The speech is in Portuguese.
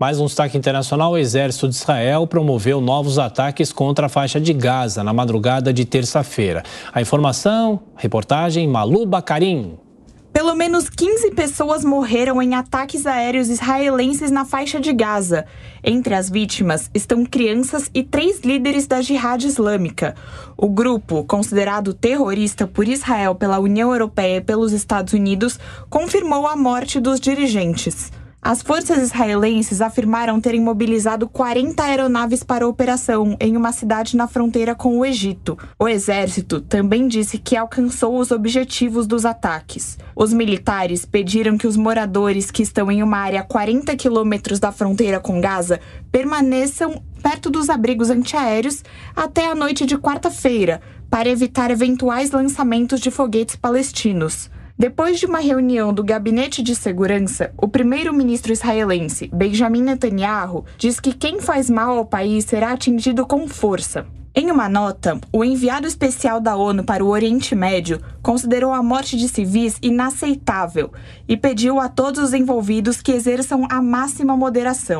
Mais um destaque internacional: o exército de Israel promoveu novos ataques contra a faixa de Gaza na madrugada de terça-feira. A informação, reportagem Malu Bacarim. Pelo menos 15 pessoas morreram em ataques aéreos israelenses na faixa de Gaza. Entre as vítimas estão crianças e três líderes da Jihad Islâmica. O grupo, considerado terrorista por Israel pela União Europeia e pelos Estados Unidos, confirmou a morte dos dirigentes. As forças israelenses afirmaram terem mobilizado 40 aeronaves para a operação em uma cidade na fronteira com o Egito. O exército também disse que alcançou os objetivos dos ataques. Os militares pediram que os moradores que estão em uma área a 40 quilômetros da fronteira com Gaza permaneçam perto dos abrigos antiaéreos até a noite de quarta-feira, para evitar eventuais lançamentos de foguetes palestinos. Depois de uma reunião do Gabinete de Segurança, o primeiro-ministro israelense, Benjamin Netanyahu, diz que quem faz mal ao país será atingido com força. Em uma nota, o enviado especial da ONU para o Oriente Médio considerou a morte de civis inaceitável e pediu a todos os envolvidos que exerçam a máxima moderação.